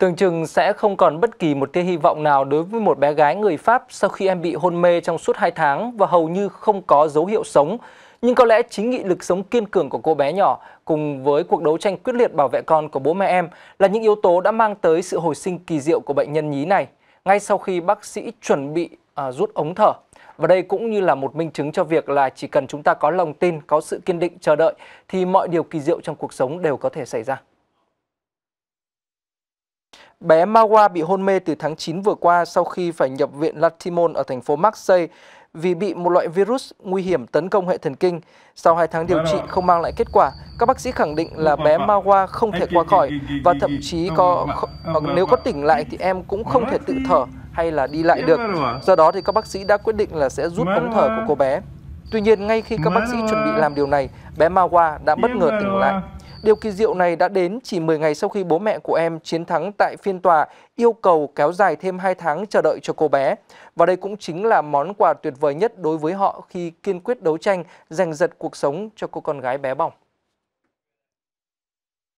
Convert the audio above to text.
Tưởng chừng sẽ không còn bất kỳ một tia hy vọng nào đối với một bé gái người Pháp sau khi em bị hôn mê trong suốt 2 tháng và hầu như không có dấu hiệu sống. Nhưng có lẽ chính nghị lực sống kiên cường của cô bé nhỏ cùng với cuộc đấu tranh quyết liệt bảo vệ con của bố mẹ em là những yếu tố đã mang tới sự hồi sinh kỳ diệu của bệnh nhân nhí này ngay sau khi bác sĩ chuẩn bị à, rút ống thở. Và đây cũng như là một minh chứng cho việc là chỉ cần chúng ta có lòng tin, có sự kiên định chờ đợi thì mọi điều kỳ diệu trong cuộc sống đều có thể xảy ra. Bé Mawa bị hôn mê từ tháng 9 vừa qua sau khi phải nhập viện Latimon ở thành phố Marseille vì bị một loại virus nguy hiểm tấn công hệ thần kinh. Sau 2 tháng điều vâng trị không mang lại kết quả, các bác sĩ khẳng định là bé vâng Mawa không thể qua khỏi và thậm chí có nếu có tỉnh lại thì em cũng không thể tự thở hay là đi lại vâng được. Do đó thì các bác sĩ đã quyết định là sẽ rút ống thở của cô bé. Tuy nhiên, ngay khi các bác sĩ chuẩn bị làm điều này, bé Mawa đã bất ngờ tỉnh lại Điều kỳ diệu này đã đến chỉ 10 ngày sau khi bố mẹ của em chiến thắng tại phiên tòa yêu cầu kéo dài thêm 2 tháng chờ đợi cho cô bé. Và đây cũng chính là món quà tuyệt vời nhất đối với họ khi kiên quyết đấu tranh giành giật cuộc sống cho cô con gái bé bỏng.